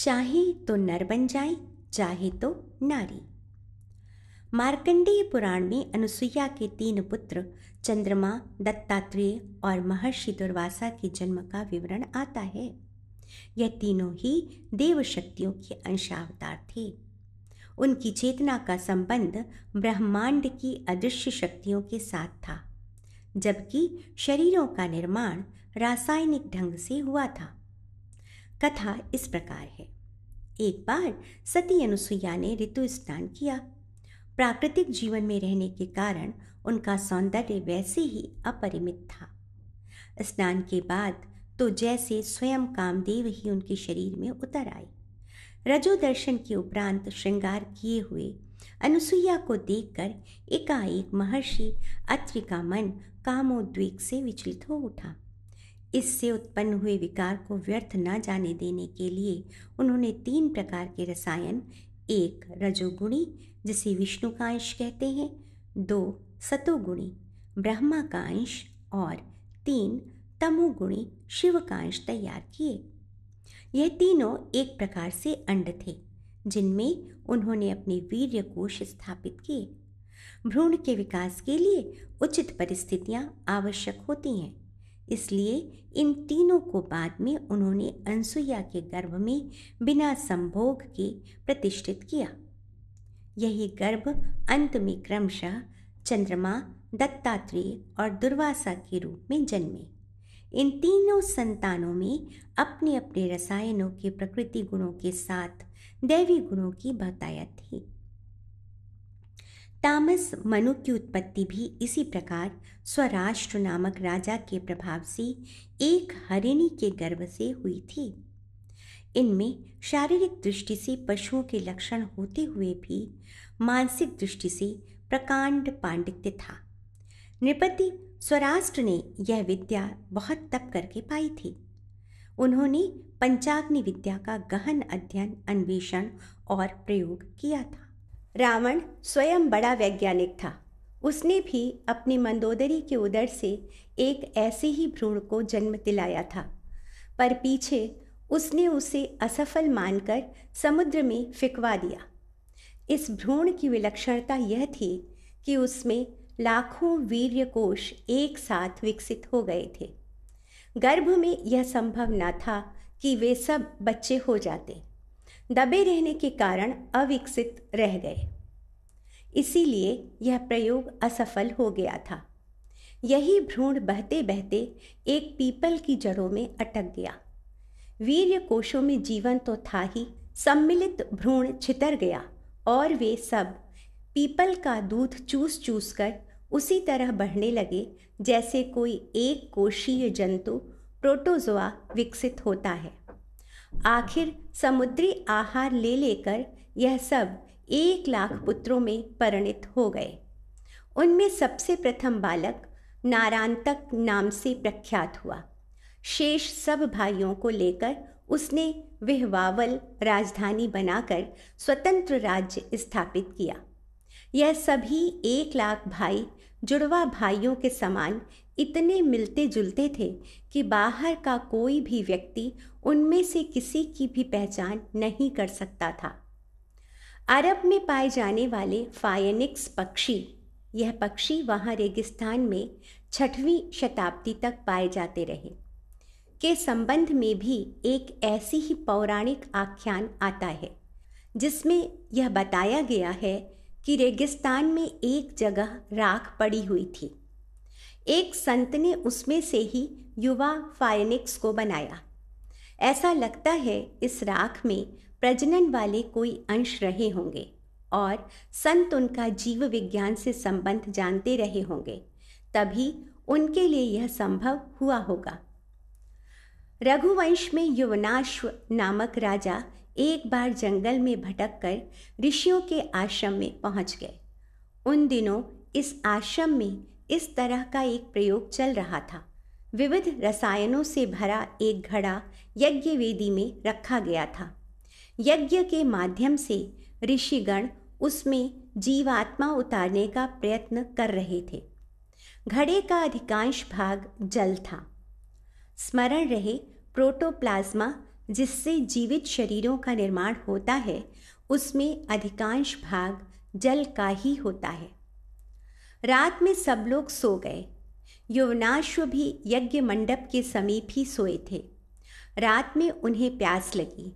चाहे तो नर बन जाए चाहे तो नारी मार्कंडेय पुराण में अनुसुईया के तीन पुत्र चंद्रमा दत्तात्रेय और महर्षि दुर्वासा के जन्म का विवरण आता है यह तीनों ही देव शक्तियों के अंशावतार थे उनकी चेतना का संबंध ब्रह्मांड की अदृश्य शक्तियों के साथ था जबकि शरीरों का निर्माण रासायनिक ढंग से हुआ था कथा इस प्रकार है एक बार सती अनुसुईया ने ऋतु स्नान किया प्राकृतिक जीवन में रहने के कारण उनका सौंदर्य वैसे ही अपरिमित था स्नान के बाद तो जैसे स्वयं कामदेव ही उनके शरीर में उतर आए रजो दर्शन के उपरांत श्रृंगार किए हुए अनुसुईया को देखकर एकाएक महर्षि अत्रि का मन कामोद्वेग से विचलित हो उठा इससे उत्पन्न हुए विकार को व्यर्थ न जाने देने के लिए उन्होंने तीन प्रकार के रसायन एक रजोगुणी जिसे विष्णु का अंश कहते हैं दो सतोगुणी ब्रह्मा का अंश और तीन तमोगुणी शिव का अंश तैयार किए यह तीनों एक प्रकार से अंड थे जिनमें उन्होंने अपने वीर्य कोश स्थापित किए भ्रूण के विकास के लिए उचित परिस्थितियां आवश्यक होती हैं इसलिए इन तीनों को बाद में उन्होंने अनसुईया के गर्भ में बिना संभोग के प्रतिष्ठित किया यही गर्भ अंत में क्रमशः चंद्रमा दत्तात्रेय और दुर्वासा के रूप में जन्मे इन तीनों संतानों में अपने अपने रसायनों के प्रकृति गुणों के साथ दैवी गुणों की बतायत थी तामस मनु की उत्पत्ति भी इसी प्रकार स्वराष्ट्र नामक राजा के प्रभाव से एक हरिणी के गर्भ से हुई थी इनमें शारीरिक दृष्टि से पशुओं के लक्षण होते हुए भी मानसिक दृष्टि से प्रकांड पांडित्य था नृपति स्वराष्ट्र ने यह विद्या बहुत तप करके पाई थी उन्होंने पंचाग्नि विद्या का गहन अध्ययन अन्वेषण और प्रयोग किया था रावण स्वयं बड़ा वैज्ञानिक था उसने भी अपनी मंदोदरी के उदर से एक ऐसे ही भ्रूण को जन्म दिलाया था पर पीछे उसने उसे असफल मानकर समुद्र में फिकवा दिया इस भ्रूण की विलक्षणता यह थी कि उसमें लाखों वीर्य कोश एक साथ विकसित हो गए थे गर्भ में यह संभव न था कि वे सब बच्चे हो जाते दबे रहने के कारण अविकसित रह गए इसीलिए यह प्रयोग असफल हो गया था यही भ्रूण बहते बहते एक पीपल की जड़ों में अटक गया वीर्य कोशों में जीवन तो था ही सम्मिलित भ्रूण छितर गया और वे सब पीपल का दूध चूस चूस कर उसी तरह बढ़ने लगे जैसे कोई एक कोशीय जंतु प्रोटोजोआ विकसित होता है आखिर समुद्री आहार ले लेकर यह सब एक लाख पुत्रों में परिणित हो गए उनमें सबसे प्रथम बालक नारांतक नाम से प्रख्यात हुआ शेष सब भाइयों को लेकर उसने विहवावल राजधानी बनाकर स्वतंत्र राज्य स्थापित किया यह सभी एक लाख भाई जुड़वा भाइयों के समान इतने मिलते जुलते थे कि बाहर का कोई भी व्यक्ति उनमें से किसी की भी पहचान नहीं कर सकता था अरब में पाए जाने वाले फायनिक्स पक्षी यह पक्षी वहाँ रेगिस्तान में छठवीं शताब्दी तक पाए जाते रहे के संबंध में भी एक ऐसी ही पौराणिक आख्यान आता है जिसमें यह बताया गया है कि रेगिस्तान में एक जगह राख पड़ी हुई थी एक संत ने उसमें से ही युवा फायनिक्स को बनाया ऐसा लगता है इस राख में प्रजनन वाले कोई अंश रहे होंगे और संत उनका जीव विज्ञान से संबंध जानते रहे होंगे तभी उनके लिए यह संभव हुआ होगा रघुवंश में युवनाश्व नामक राजा एक बार जंगल में भटक कर ऋषियों के आश्रम में पहुंच गए उन दिनों इस आश्रम में इस तरह का एक प्रयोग चल रहा था विविध रसायनों से भरा एक घड़ा यज्ञ वेदी में रखा गया था यज्ञ के माध्यम से ऋषिगण उसमें जीवात्मा उतारने का प्रयत्न कर रहे थे घड़े का अधिकांश भाग जल था स्मरण रहे प्रोटोप्लाज्मा जिससे जीवित शरीरों का निर्माण होता है उसमें अधिकांश भाग जल का ही होता है रात में सब लोग सो गए युवनाश्व भी यज्ञ मंडप के समीप ही सोए थे रात में उन्हें प्यास लगी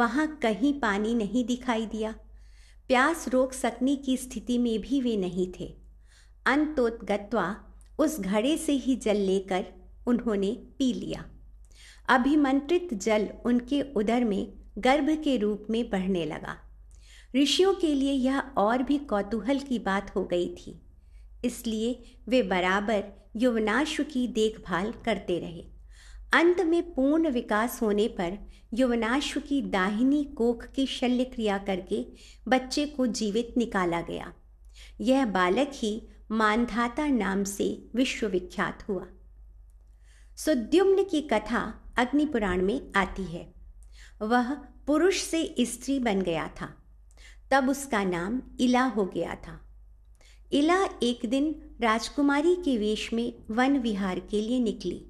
वहाँ कहीं पानी नहीं दिखाई दिया प्यास रोक सकने की स्थिति में भी वे नहीं थे अंतोत्गत्वा उस घड़े से ही जल लेकर उन्होंने पी लिया अभिमंत्रित जल उनके उदर में गर्भ के रूप में बढ़ने लगा ऋषियों के लिए यह और भी कौतूहल की बात हो गई थी इसलिए वे बराबर यौवनाश्व की देखभाल करते रहे अंत में पूर्ण विकास होने पर यौवनाश्व की दाहिनी कोख की शल्य क्रिया करके बच्चे को जीवित निकाला गया यह बालक ही मानधाता नाम से विश्वविख्यात हुआ सुद्युम्न की कथा अग्निपुराण में आती है वह पुरुष से स्त्री बन गया था तब उसका नाम इला हो गया था इला एक दिन राजकुमारी के वेश में वन विहार के लिए निकली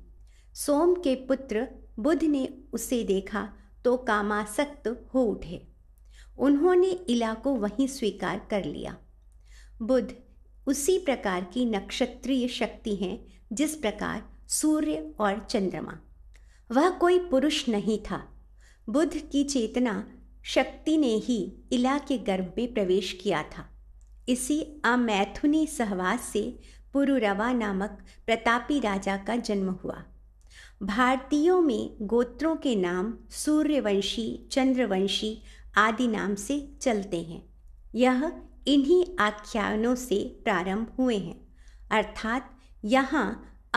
सोम के पुत्र बुध ने उसे देखा तो कामासक्त हो उठे उन्होंने इला को वहीं स्वीकार कर लिया बुध उसी प्रकार की नक्षत्रीय शक्ति हैं जिस प्रकार सूर्य और चंद्रमा वह कोई पुरुष नहीं था बुध की चेतना शक्ति ने ही इला के गर्भ में प्रवेश किया था इसी अमैथुनी सहवास से पुरुरवा नामक प्रतापी राजा का जन्म हुआ भारतीयों में गोत्रों के नाम सूर्यवंशी चंद्रवंशी आदि नाम से चलते हैं यह इन्हीं आख्यानों से प्रारंभ हुए हैं अर्थात यहाँ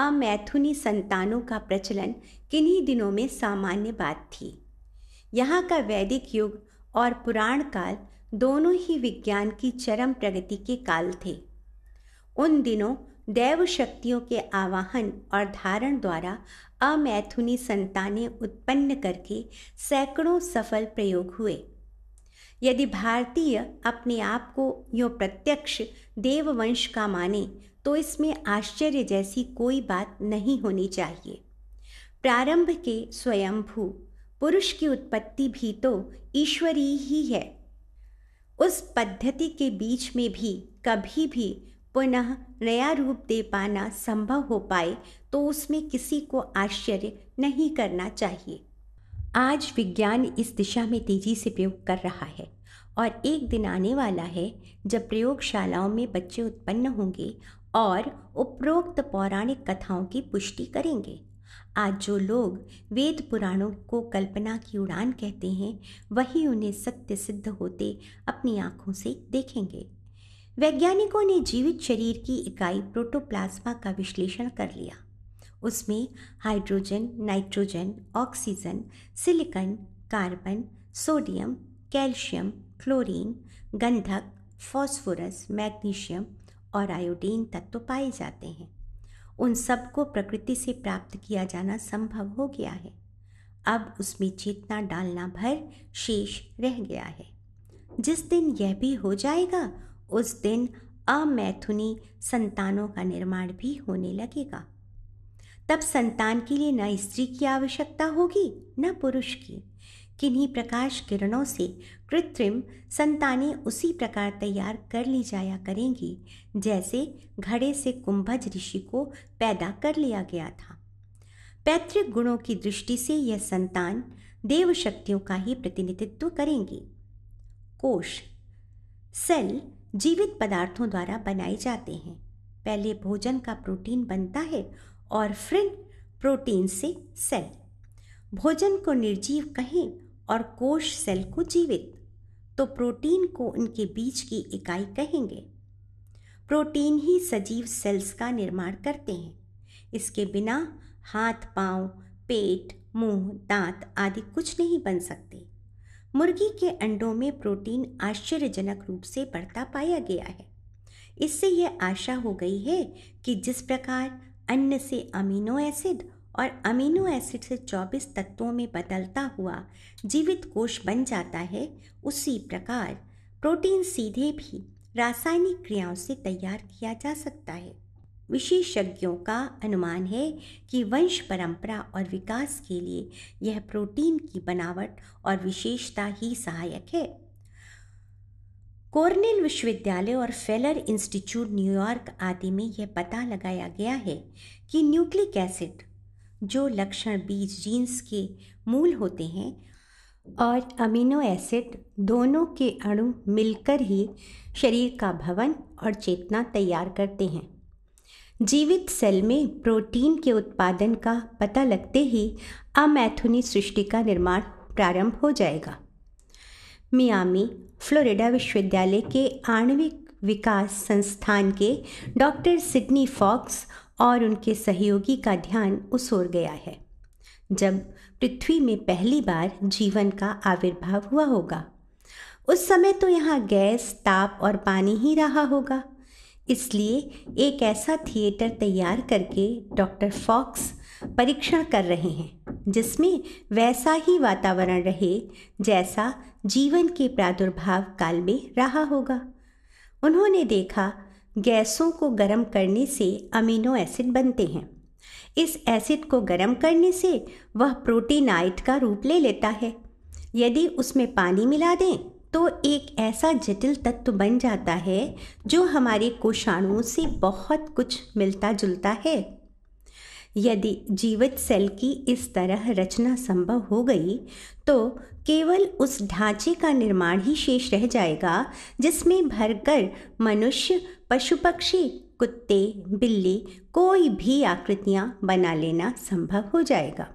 अमैथुनी संतानों का प्रचलन किन्हीं दिनों में सामान्य बात थी यहाँ का वैदिक युग और पुराण काल दोनों ही विज्ञान की चरम प्रगति के काल थे उन दिनों देव शक्तियों के आवाहन और धारण द्वारा अमैथुनी संतानें उत्पन्न करके सैकड़ों सफल प्रयोग हुए यदि भारतीय अपने आप को यो प्रत्यक्ष देववंश का माने तो इसमें आश्चर्य जैसी कोई बात नहीं होनी चाहिए प्रारंभ के स्वयंभू पुरुष की उत्पत्ति भी तो ईश्वरीय ही है उस पद्धति के बीच में भी कभी भी पुनः नया रूप दे पाना संभव हो पाए तो उसमें किसी को आश्चर्य नहीं करना चाहिए आज विज्ञान इस दिशा में तेजी से प्रयोग कर रहा है और एक दिन आने वाला है जब प्रयोगशालाओं में बच्चे उत्पन्न होंगे और उपरोक्त पौराणिक कथाओं की पुष्टि करेंगे आज जो लोग वेद पुराणों को कल्पना की उड़ान कहते हैं वही उन्हें सत्य सिद्ध होते अपनी आँखों से देखेंगे वैज्ञानिकों ने जीवित शरीर की इकाई प्रोटोप्लाज्मा का विश्लेषण कर लिया उसमें hydrogen nitrogen oxygen silicon carbon sodium calcium chlorine गंधक फॉस्फोरस मैग्नीशियम और आयोडीन तत्व तो पाए जाते हैं उन सबको प्रकृति से प्राप्त किया जाना संभव हो गया है अब उसमें चेतना डालना भर शेष रह गया है जिस दिन यह भी हो जाएगा उस दिन अमैथुनी संतानों का निर्माण भी होने लगेगा तब संतान के लिए न स्त्री की आवश्यकता होगी न पुरुष की किन्हीं प्रकाश किरणों से कृत्रिम संतानें उसी प्रकार तैयार कर ली जाया करेंगी जैसे घड़े से कुंभज ऋषि को पैदा कर लिया गया था पैतृक गुणों की दृष्टि से यह संतान देव शक्तियों का ही प्रतिनिधित्व करेंगी कोश सेल जीवित पदार्थों द्वारा बनाए जाते हैं पहले भोजन का प्रोटीन बनता है और फिर प्रोटीन से सेल भोजन को निर्जीव कहें और कोश सेल को जीवित तो प्रोटीन को उनके बीच की इकाई कहेंगे प्रोटीन ही सजीव सेल्स का निर्माण करते हैं इसके बिना हाथ पांव, पेट मुंह दांत आदि कुछ नहीं बन सकते मुर्गी के अंडों में प्रोटीन आश्चर्यजनक रूप से बढ़ता पाया गया है इससे यह आशा हो गई है कि जिस प्रकार अन्न से अमीनो एसिड और अमीनो एसिड से 24 तत्वों में बदलता हुआ जीवित कोश बन जाता है उसी प्रकार प्रोटीन सीधे भी रासायनिक क्रियाओं से तैयार किया जा सकता है विशेषज्ञों का अनुमान है कि वंश परंपरा और विकास के लिए यह प्रोटीन की बनावट और विशेषता ही सहायक है कॉर्नेल विश्वविद्यालय और फेलर इंस्टीट्यूट न्यूयॉर्क आदि में यह पता लगाया गया है कि न्यूक्लिक एसिड जो लक्षण बीज जीन्स के मूल होते हैं और अमीनो एसिड दोनों के अणु मिलकर ही शरीर का भवन और चेतना तैयार करते हैं जीवित सेल में प्रोटीन के उत्पादन का पता लगते ही अमैथुनी सृष्टि का निर्माण प्रारंभ हो जाएगा मियामी फ्लोरिडा विश्वविद्यालय के आणविक विकास संस्थान के डॉक्टर सिडनी फॉक्स और उनके सहयोगी का ध्यान उस ओर गया है जब पृथ्वी में पहली बार जीवन का आविर्भाव हुआ होगा उस समय तो यहाँ गैस ताप और पानी ही रहा होगा इसलिए एक ऐसा थिएटर तैयार करके डॉक्टर फॉक्स परीक्षण कर रहे हैं जिसमें वैसा ही वातावरण रहे जैसा जीवन के प्रादुर्भाव काल में रहा होगा उन्होंने देखा गैसों को गर्म करने से अमीनो एसिड बनते हैं इस एसिड को गर्म करने से वह प्रोटीनाइट का रूप ले लेता है यदि उसमें पानी मिला दें तो एक ऐसा जटिल तत्व बन जाता है जो हमारे कोषाणुओं से बहुत कुछ मिलता जुलता है यदि जीवित सेल की इस तरह रचना संभव हो गई तो केवल उस ढांचे का निर्माण ही शेष रह जाएगा जिसमें भरकर मनुष्य पशु पक्षी कुत्ते बिल्ली कोई भी आकृतियाँ बना लेना संभव हो जाएगा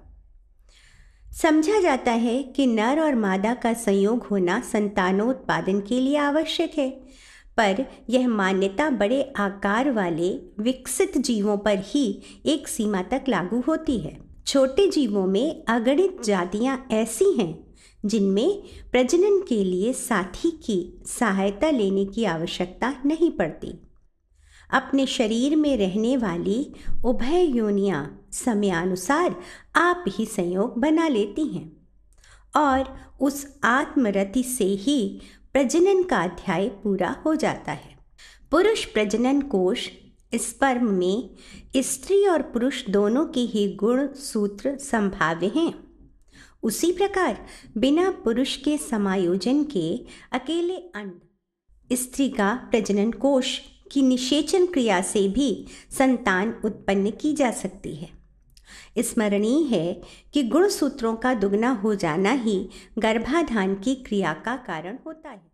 समझा जाता है कि नर और मादा का संयोग होना संतानोत्पादन के लिए आवश्यक है पर यह मान्यता बड़े आकार वाले विकसित जीवों पर ही एक सीमा तक लागू होती है छोटे जीवों में अगणित जातियाँ ऐसी हैं जिनमें प्रजनन के लिए साथी की सहायता लेने की आवश्यकता नहीं पड़ती अपने शरीर में रहने वाली उभय योनियाँ समयानुसार आप ही संयोग बना लेती हैं और उस आत्मरति से ही प्रजनन का अध्याय पूरा हो जाता है पुरुष प्रजनन कोश स्पर्म में स्त्री और पुरुष दोनों के ही गुण सूत्र संभाव्य हैं उसी प्रकार बिना पुरुष के समायोजन के अकेले अंड स्त्री का प्रजनन कोश कि निषेचन क्रिया से भी संतान उत्पन्न की जा सकती है स्मरणीय है कि गुणसूत्रों का दुगना हो जाना ही गर्भाधान की क्रिया का कारण होता है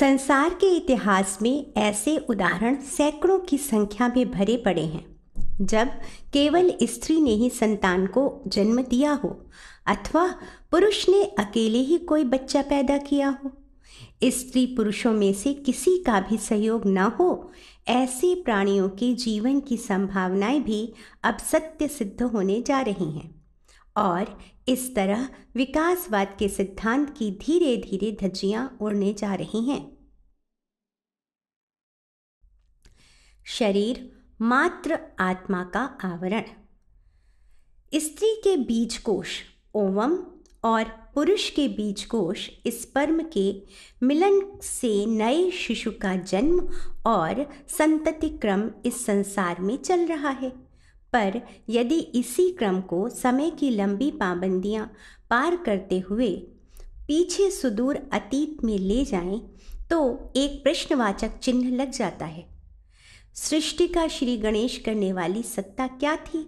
संसार के इतिहास में ऐसे उदाहरण सैकड़ों की संख्या में भरे पड़े हैं जब केवल स्त्री ने ही संतान को जन्म दिया हो अथवा पुरुष ने अकेले ही कोई बच्चा पैदा किया हो स्त्री पुरुषों में से किसी का भी सहयोग न हो ऐसे प्राणियों के जीवन की संभावनाएं भी अब सत्य सिद्ध होने जा रही हैं और इस तरह विकासवाद के सिद्धांत की धीरे धीरे धज्जियां उड़ने जा रही हैं शरीर मात्र आत्मा का आवरण स्त्री के बीज कोश ओवम और पुरुष के बीज कोश स्पर्म के मिलन से नए शिशु का जन्म और संतति क्रम इस संसार में चल रहा है पर यदि इसी क्रम को समय की लंबी पाबंदियां पार करते हुए पीछे सुदूर अतीत में ले जाएं तो एक प्रश्नवाचक चिन्ह लग जाता है सृष्टि का श्री गणेश करने वाली सत्ता क्या थी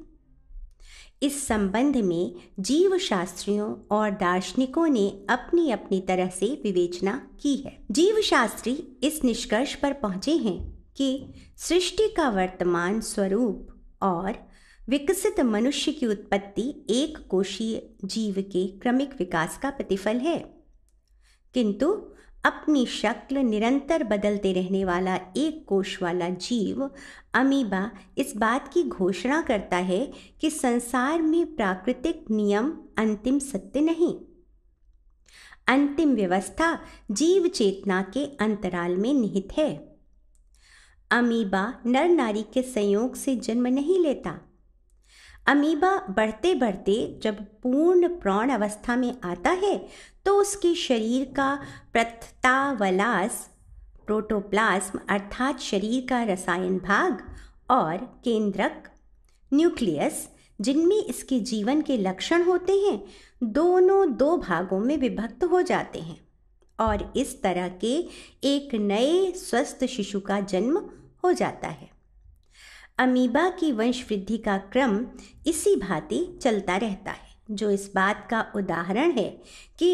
इस संबंध में जीव शास्त्रियों और दार्शनिकों ने अपनी अपनी तरह से विवेचना की है जीव शास्त्री इस निष्कर्ष पर पहुंचे हैं कि सृष्टि का वर्तमान स्वरूप और विकसित मनुष्य की उत्पत्ति एक कोशीय जीव के क्रमिक विकास का प्रतिफल है किंतु अपनी शक्ल निरंतर बदलते रहने वाला एक कोश वाला जीव अमीबा इस बात की घोषणा करता है कि संसार में प्राकृतिक नियम अंतिम सत्य नहीं अंतिम व्यवस्था जीव चेतना के अंतराल में निहित है अमीबा नर नारी के संयोग से जन्म नहीं लेता अमीबा बढ़ते बढ़ते जब पूर्ण प्राण अवस्था में आता है तो उसके शरीर का प्रथतावलास प्रोटोप्लाज्म अर्थात शरीर का रसायन भाग और केंद्रक न्यूक्लियस जिनमें इसके जीवन के लक्षण होते हैं दोनों दो भागों में विभक्त हो जाते हैं और इस तरह के एक नए स्वस्थ शिशु का जन्म हो जाता है अमीबा की वंशवृद्धि का क्रम इसी भांति चलता रहता है जो इस बात का उदाहरण है कि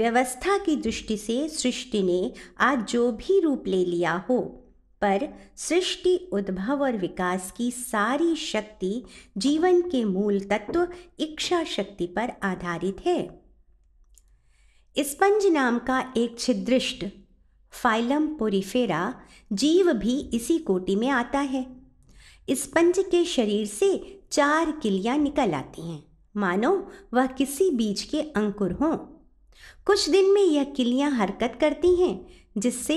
व्यवस्था की दृष्टि से सृष्टि ने आज जो भी रूप ले लिया हो पर सृष्टि उद्भव और विकास की सारी शक्ति जीवन के मूल तत्व इच्छा शक्ति पर आधारित है स्पंज नाम का एक छिदृष्ट फाइलम पोरिफेरा जीव भी इसी कोटि में आता है स्पंज के शरीर से चार किलियां निकल आती हैं मानो वह किसी बीज के अंकुर हों कुछ दिन में यह किलियां हरकत करती हैं जिससे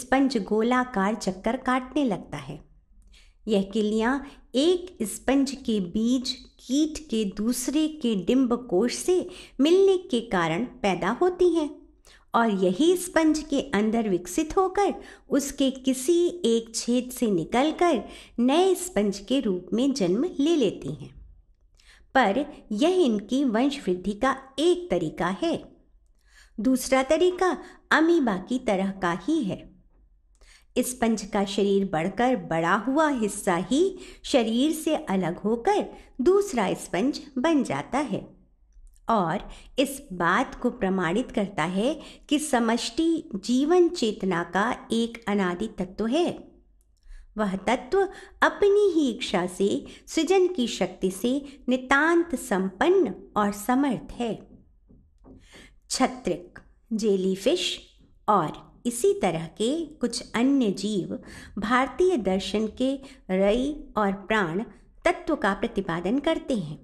स्पंज गोलाकार चक्कर काटने लगता है यह किलियां एक स्पंज के बीज कीट के दूसरे के डिंब कोश से मिलने के कारण पैदा होती हैं और यही स्पंज के अंदर विकसित होकर उसके किसी एक छेद से निकलकर नए स्पंज के रूप में जन्म ले लेती हैं पर यह इनकी वंशवृद्धि का एक तरीका है दूसरा तरीका अमीबा की तरह का ही है स्पंज का शरीर बढ़कर बड़ा हुआ हिस्सा ही शरीर से अलग होकर दूसरा स्पंज बन जाता है और इस बात को प्रमाणित करता है कि समष्टि जीवन चेतना का एक अनादि तत्व है वह तत्व अपनी ही इच्छा से सृजन की शक्ति से नितांत संपन्न और समर्थ है छत्रिक जेलीफिश और इसी तरह के कुछ अन्य जीव भारतीय दर्शन के रई और प्राण तत्व का प्रतिपादन करते हैं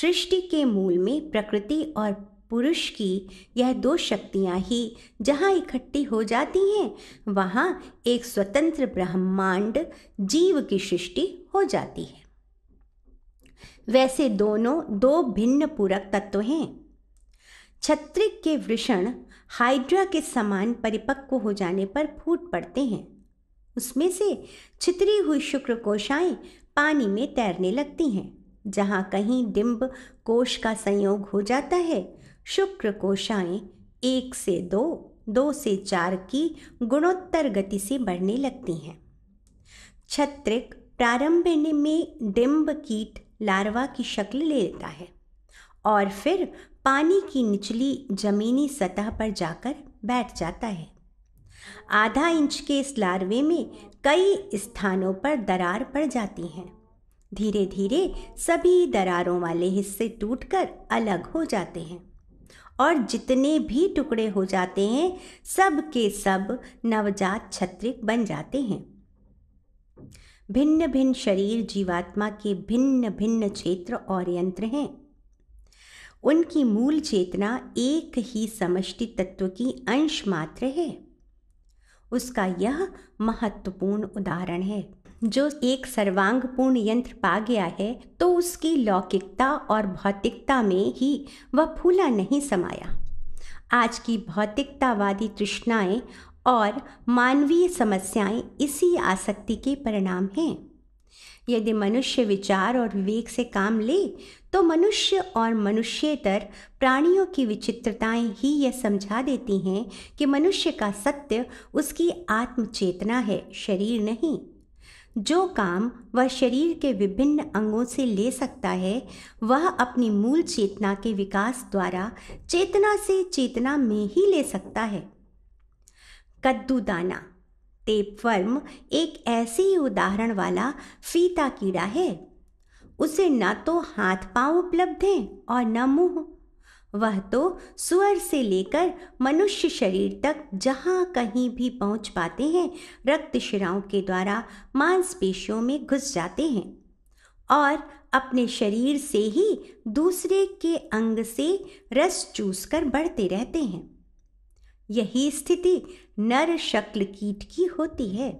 सृष्टि के मूल में प्रकृति और पुरुष की यह दो शक्तियाँ ही जहाँ इकट्ठी हो जाती हैं वहाँ एक स्वतंत्र ब्रह्मांड जीव की सृष्टि हो जाती है वैसे दोनों दो भिन्न पूरक तत्व हैं छत्रिक के वृषण हाइड्रा के समान परिपक्व हो जाने पर फूट पड़ते हैं उसमें से छितरी हुई शुक्र कोशाएं पानी में तैरने लगती हैं जहाँ कहीं डिम्ब कोश का संयोग हो जाता है शुक्र कोशाएं एक से दो दो से चार की गुणोत्तर गति से बढ़ने लगती हैं छत्रिक प्रारंभ में डिम्ब कीट लार्वा की शक्ल ले लेता है और फिर पानी की निचली जमीनी सतह पर जाकर बैठ जाता है आधा इंच के इस लार्वे में कई स्थानों पर दरार पड़ जाती हैं धीरे धीरे सभी दरारों वाले हिस्से टूटकर अलग हो जाते हैं और जितने भी टुकड़े हो जाते हैं सब के सब नवजात छत्रिक बन जाते हैं भिन्न भिन्न शरीर जीवात्मा के भिन्न भिन्न क्षेत्र और यंत्र हैं उनकी मूल चेतना एक ही समष्टि तत्व की अंश मात्र है उसका यह महत्वपूर्ण उदाहरण है जो एक सर्वांगपूर्ण यंत्र पा गया है तो उसकी लौकिकता और भौतिकता में ही वह फूला नहीं समाया आज की भौतिकतावादी तृष्णाएं और मानवीय समस्याएं इसी आसक्ति के परिणाम हैं यदि मनुष्य विचार और विवेक से काम ले तो मनुष्य और मनुष्यतर प्राणियों की विचित्रताएं ही यह समझा देती हैं कि मनुष्य का सत्य उसकी आत्मचेतना है शरीर नहीं जो काम वह शरीर के विभिन्न अंगों से ले सकता है वह अपनी मूल चेतना के विकास द्वारा चेतना से चेतना में ही ले सकता है कद्दू दाना टेपवर्म एक ऐसे ही उदाहरण वाला फीता कीड़ा है उसे न तो हाथ पांव उपलब्ध हैं और न मुंह वह तो स्वर से लेकर मनुष्य शरीर तक जहाँ कहीं भी पहुँच पाते हैं रक्त शिराओं के द्वारा मांसपेशियों में घुस जाते हैं और अपने शरीर से ही दूसरे के अंग से रस चूसकर बढ़ते रहते हैं यही स्थिति नर शक्ल कीट की होती है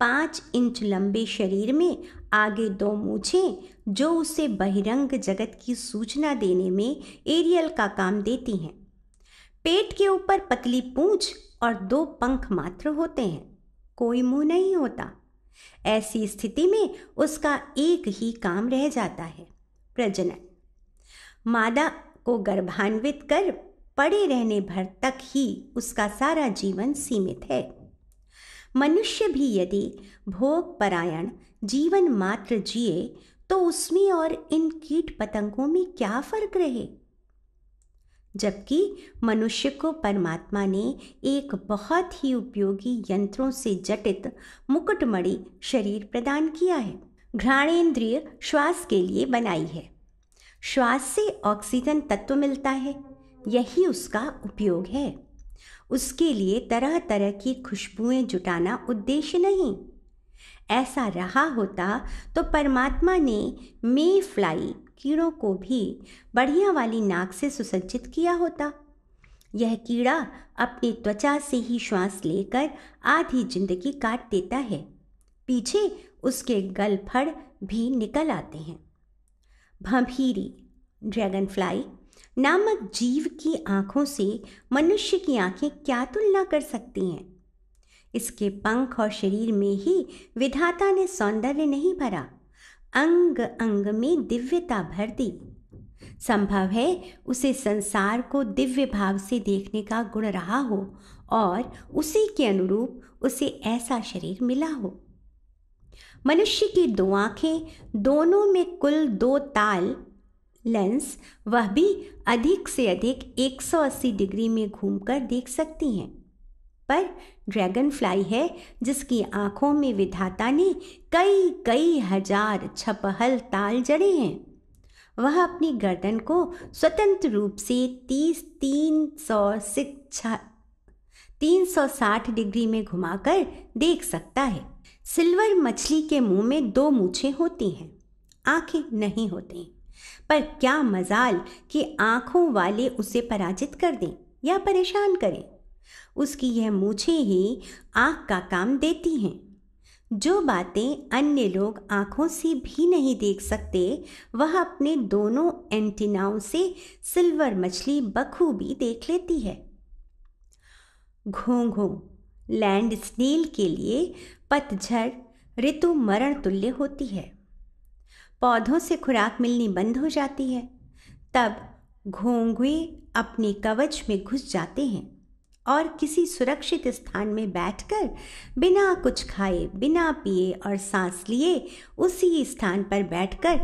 पाँच इंच लंबे शरीर में आगे दो मूछें जो उसे बहिरंग जगत की सूचना देने में एरियल का काम देती हैं पेट के ऊपर पतली पूंछ और दो पंख मात्र होते हैं कोई मुंह नहीं होता ऐसी स्थिति में उसका एक ही काम रह जाता है प्रजनन मादा को गर्भान्वित कर पड़े रहने भर तक ही उसका सारा जीवन सीमित है मनुष्य भी यदि भोग परायण जीवन मात्र जिए तो उसमें और इन कीट पतंगों में क्या फर्क रहे जबकि मनुष्य को परमात्मा ने एक बहुत ही उपयोगी यंत्रों से जटित मुकुटमणि शरीर प्रदान किया है घ्राणेन्द्रिय श्वास के लिए बनाई है श्वास से ऑक्सीजन तत्व मिलता है यही उसका उपयोग है उसके लिए तरह तरह की खुशबुएं जुटाना उद्देश्य नहीं ऐसा रहा होता तो परमात्मा ने मे फ्लाई कीड़ों को भी बढ़िया वाली नाक से सुसज्जित किया होता यह कीड़ा अपनी त्वचा से ही श्वास लेकर आधी जिंदगी काट देता है पीछे उसके गल फड़ भी निकल आते हैं भंभीरी ड्रैगन फ्लाई नामक जीव की आंखों से मनुष्य की आंखें क्या तुलना कर सकती हैं इसके पंख और शरीर में ही विधाता ने सौंदर्य नहीं भरा अंग अंग में दिव्यता भर दी संभव है उसे संसार को दिव्य भाव से देखने का गुण रहा हो और उसी के अनुरूप उसे ऐसा शरीर मिला हो मनुष्य की दो आंखें दोनों में कुल दो ताल लेंस वह भी अधिक से अधिक 180 डिग्री में घूमकर देख सकती हैं पर ड्रैगन फ्लाई है जिसकी आंखों में विधाता ने कई कई हजार छपहल ताल जड़े हैं वह अपनी गर्दन को स्वतंत्र रूप से तीस तीन सौ तीन सौ साठ डिग्री में घुमाकर देख सकता है सिल्वर मछली के मुंह में दो मूछें होती हैं आंखें नहीं होती पर क्या मजाल कि आंखों वाले उसे पराजित कर दें या परेशान करें उसकी यह मूछे ही आँख का काम देती हैं जो बातें अन्य लोग आंखों से भी नहीं देख सकते वह अपने दोनों एंटीनाओं से सिल्वर मछली बखूबी देख लेती है घोंघो लैंड स्नेल के लिए पतझड़ ऋतु मरण तुल्य होती है पौधों से खुराक मिलनी बंद हो जाती है तब घोंघे अपने कवच में घुस जाते हैं और किसी सुरक्षित स्थान में बैठकर बिना कुछ खाए बिना पिए और सांस लिए उसी स्थान पर बैठकर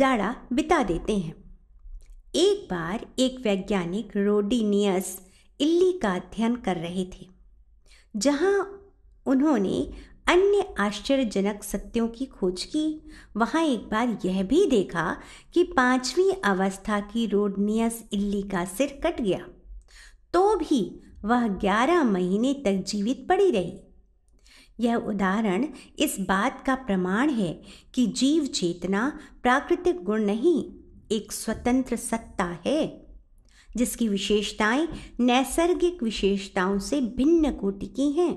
जाड़ा बिता देते हैं एक बार एक वैज्ञानिक रोडिनियस इल्ली का अध्ययन कर रहे थे जहाँ उन्होंने अन्य आश्चर्यजनक सत्यों की खोज की वहाँ एक बार यह भी देखा कि पांचवी अवस्था की रोडनियस इल्ली का सिर कट गया तो भी वह ग्यारह महीने तक जीवित पड़ी रही यह उदाहरण इस बात का प्रमाण है कि जीव चेतना प्राकृतिक गुण नहीं एक स्वतंत्र सत्ता है जिसकी विशेषताएं नैसर्गिक विशेषताओं से भिन्न कोटि की हैं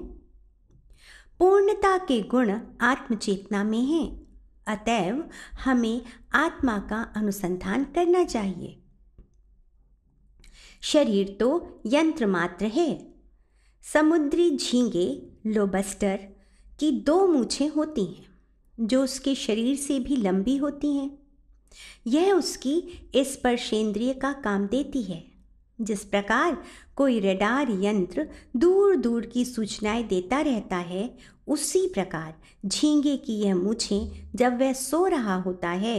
पूर्णता के गुण आत्मचेतना में हैं अतएव हमें आत्मा का अनुसंधान करना चाहिए शरीर तो यंत्र मात्र है समुद्री झींगे लोबस्टर की दो मूछें होती हैं जो उसके शरीर से भी लंबी होती हैं यह उसकी स्पर्शेंद्रिय का काम देती है जिस प्रकार कोई रडार यंत्र दूर दूर की सूचनाएं देता रहता है उसी प्रकार झींगे की यह मूछें जब वह सो रहा होता है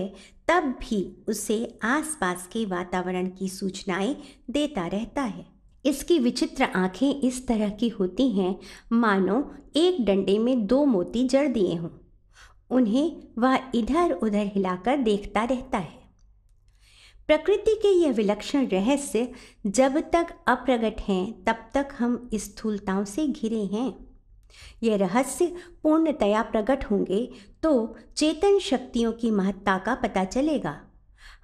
तब भी उसे आसपास के वातावरण की सूचनाएं देता रहता है इसकी विचित्र आंखें इस तरह की होती हैं मानो एक डंडे में दो मोती जड़ दिए हों उन्हें वह इधर उधर हिलाकर देखता रहता है प्रकृति के यह विलक्षण रहस्य जब तक अप्रगट हैं तब तक हम स्थूलताओं से घिरे हैं ये रहस्य पूर्णतया प्रकट होंगे तो चेतन शक्तियों की महत्ता का पता चलेगा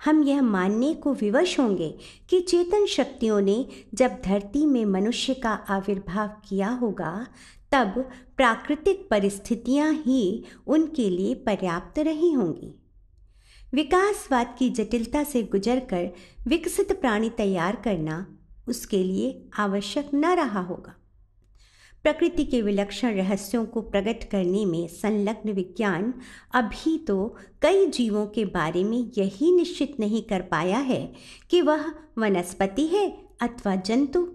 हम यह मानने को विवश होंगे कि चेतन शक्तियों ने जब धरती में मनुष्य का आविर्भाव किया होगा तब प्राकृतिक परिस्थितियां ही उनके लिए पर्याप्त रही होंगी विकासवाद की जटिलता से गुजरकर विकसित प्राणी तैयार करना उसके लिए आवश्यक न रहा होगा प्रकृति के विलक्षण रहस्यों को प्रकट करने में संलग्न विज्ञान अभी तो कई जीवों के बारे में यही निश्चित नहीं कर पाया है कि वह वनस्पति है अथवा जंतु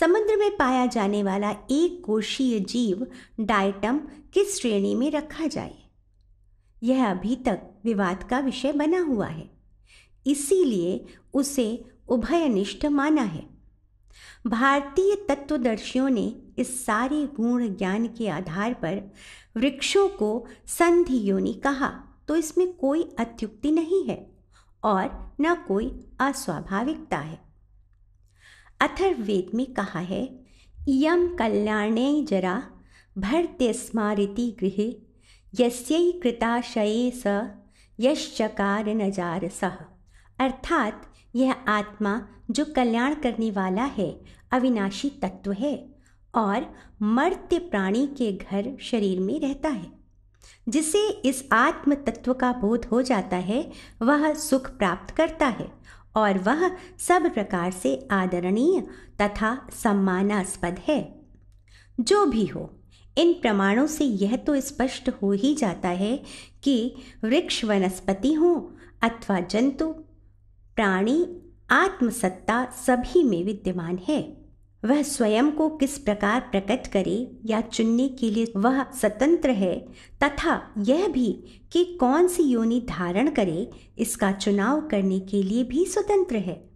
समुद्र में पाया जाने वाला एक कोशीय जीव डायटम किस श्रेणी में रखा जाए यह अभी तक विवाद का विषय बना हुआ है इसीलिए उसे उभयनिष्ठ माना है भारतीय तत्वदर्शियों ने इस सारे गुण ज्ञान के आधार पर वृक्षों को संधि योनि कहा तो इसमें कोई अत्युक्ति नहीं है और न कोई अस्वाभाविकता है अथर्वेद में कहा है इम कल्याणे जरा भरते स्मारिति गृह यस्यताशये स यश्चकार नजार सह अर्थात यह आत्मा जो कल्याण करने वाला है अविनाशी तत्व है और मर्त्य प्राणी के घर शरीर में रहता है जिसे इस आत्म तत्व का बोध हो जाता है वह सुख प्राप्त करता है और वह सब प्रकार से आदरणीय तथा सम्मानास्पद है जो भी हो इन प्रमाणों से यह तो स्पष्ट हो ही जाता है कि वृक्ष वनस्पति हों अथवा जंतु प्राणी आत्मसत्ता सभी में विद्यमान है वह स्वयं को किस प्रकार प्रकट करे या चुनने के लिए वह स्वतंत्र है तथा यह भी कि कौन सी योनि धारण करे इसका चुनाव करने के लिए भी स्वतंत्र है